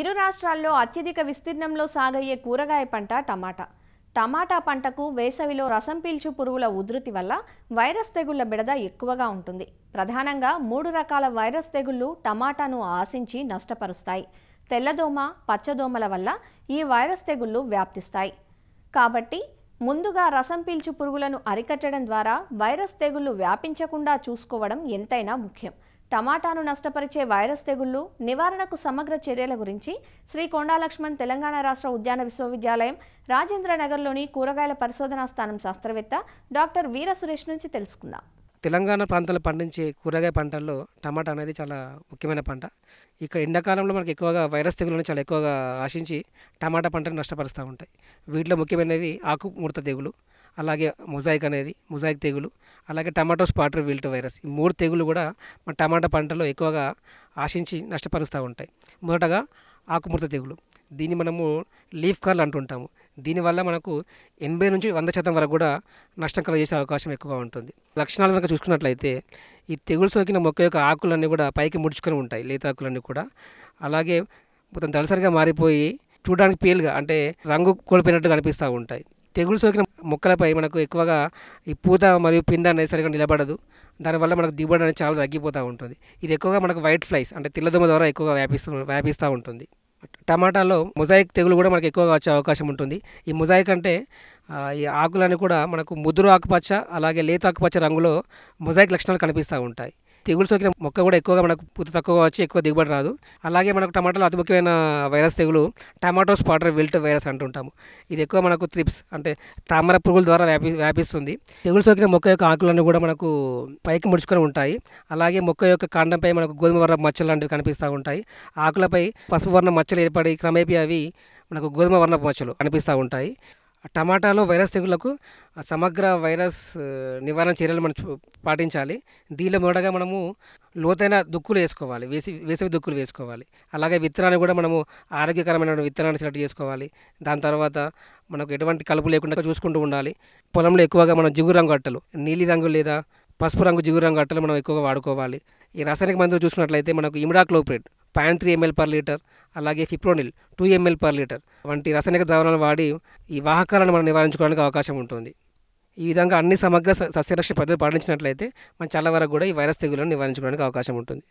ఇరు రాష్ట్రాల్లో అత్యధిక విస్తీర్ణంలో సాగయ్యే కూరగాయ పంట టమాటా టమాటా పంటకు వేసవిలో రసం పీల్చు పురుగుల ఉధృతి వల్ల వైరస్ తెగుళ్ల బిడద ఎక్కువగా ఉంటుంది ప్రధానంగా మూడు రకాల వైరస్ తెగుళ్లు టమాటాను ఆశించి నష్టపరుస్తాయి తెల్లదోమ పచ్చదోమల వల్ల ఈ వైరస్ తెగుళ్లు వ్యాప్తిస్తాయి కాబట్టి ముందుగా రసం పీల్చు పురుగులను అరికట్టడం ద్వారా వైరస్ తెగుళ్లు వ్యాపించకుండా చూసుకోవడం ఎంతైనా ముఖ్యం టమాటాను నష్టపరిచే వైరస్ తెగుళ్లు నివారణకు సమగ్ర చర్యల గురించి శ్రీ కొండాలక్ష్మణ్ తెలంగాణ రాష్ట్ర ఉద్యాన విశ్వవిద్యాలయం రాజేంద్ర నగర్లోని కూరగాయల పరిశోధనా స్థానం శాస్త్రవేత్త డాక్టర్ వీర సురేష్ నుంచి తెలుసుకుందాం తెలంగాణ ప్రాంతంలో పండించే కూరగాయ పంటల్లో టమాటా అనేది చాలా ముఖ్యమైన పంట ఇక్కడ ఎండాకాలంలో మనకు ఎక్కువగా వైరస్ తెగులను చాలా ఎక్కువగా ఆశించి టమాటా పంటను నష్టపరుస్తూ ఉంటాయి వీటిలో ముఖ్యమైనది ఆకుముడత తెగులు అలాగే మొజాయిక్ అనేది మొజాయిక్ తెగులు అలాగే టమాటో స్పాటర్ విల్ట్ వైరస్ ఈ మూడు తెగులు కూడా మన టమాటా పంటలో ఎక్కువగా ఆశించి నష్టపరుస్తూ ఉంటాయి మొదటగా ఆకుముడత తెగులు దీన్ని మనము లీఫ్ కార్లు అంటుంటాము దీనివల్ల మనకు ఎనభై నుంచి వంద శాతం వరకు కూడా నష్టం కలిగేసే అవకాశం ఎక్కువగా ఉంటుంది లక్షణాలు కనుక చూసుకున్నట్లయితే ఈ తెగులు సోకిన మొక్క యొక్క ఆకులన్నీ కూడా పైకి ముడుచుకొని ఉంటాయి లేత ఆకులన్నీ కూడా అలాగే మొత్తం దళసరిగా మారిపోయి చూడడానికి పేలుగా అంటే రంగు కోల్పోయినట్టు కనిపిస్తూ ఉంటాయి తెగులు సోకిన మొక్కలపై మనకు ఎక్కువగా ఈ పూత మరియు పింద అనేది సరిగా నిలబడదు దానివల్ల మనకు దిగుబడి అనేది చాలా తగ్గిపోతూ ఉంటుంది ఇది ఎక్కువగా మనకు వైట్ ఫ్లైస్ అంటే తెల్లదోమ ద్వారా ఎక్కువగా వ్యాపిస్తూ వ్యాపిస్తూ ఉంటుంది టమాటాలో మొజాయిక్ తెగులు కూడా మనకు ఎక్కువగా వచ్చే అవకాశం ఉంటుంది ఈ మొజాయిక్ అంటే ఈ ఆకులని కూడా మనకు ముదురు ఆకుపచ్చ అలాగే లేత ఆకుపచ్చ రంగులో మొజాయిక్ లక్షణాలు కనిపిస్తూ ఉంటాయి తెగులు సోకిన మొక్క కూడా ఎక్కువగా మనకు పూత తక్కువ వచ్చి ఎక్కువ దిగుబడి రాదు అలాగే మనకు టమాటాలు అతి ముఖ్యమైన వైరస్ తెగులు టమాటో స్పాటర్ విల్ట్ వైరస్ అంటుంటాము ఇది ఎక్కువ మనకు త్రిప్స్ అంటే తామర పురుగుల ద్వారా వ్యాపి వ్యాపిస్తుంది తెగులు సోకిన మొక్క యొక్క ఆకులన్నీ కూడా మనకు పైకి ముడుచుకొని ఉంటాయి అలాగే మొక్క యొక్క కాండంపై మనకు గోధుమ వర్ణ మచ్చలు లాంటివి కనిపిస్తూ ఉంటాయి ఆకులపై పసుపు వర్ణ మచ్చలు ఏర్పడి క్రమేపీ అవి మనకు గోధుమ వర్ణ మచ్చలు కనిపిస్తూ ఉంటాయి టమాటాలో వైరస్ తెగులకు సమగ్ర వైరస్ నివారణ చర్యలు మనం పాటించాలి దీనిలో మొదటగా మనము లోతైన దుక్కులు వేసుకోవాలి వేసి వేసవి దుక్కులు వేసుకోవాలి అలాగే విత్తనాన్ని కూడా మనము ఆరోగ్యకరమైన విత్తనాన్ని సెలెక్ట్ చేసుకోవాలి దాని తర్వాత మనకు ఎటువంటి కలుపు లేకుండా చూసుకుంటూ ఉండాలి పొలంలో ఎక్కువగా మనం జిగురు రంగు అట్టలు నీలి రంగు లేదా పసుపు రంగు జిగురు రంగు అట్టలు మనం ఎక్కువగా వాడుకోవాలి ఈ రసాయనిక మందులు చూసుకున్నట్లయితే మనకు imidacloprid point three ML per litre అలాగే fipronil two ML per litre వంటి రసాయనిక ద్రావణాలు వాడి ఈ వాహకాలను మనం నివారించుకోవడానికి అవకాశం ఉంటుంది ఈ విధంగా అన్ని సమగ్ర సస్యరక్షణ పద్ధతులు పాటించినట్లయితే మనం చాలా వరకు కూడా ఈ వైరస్ తెగులను నివారించుకోవడానికి అవకాశం ఉంటుంది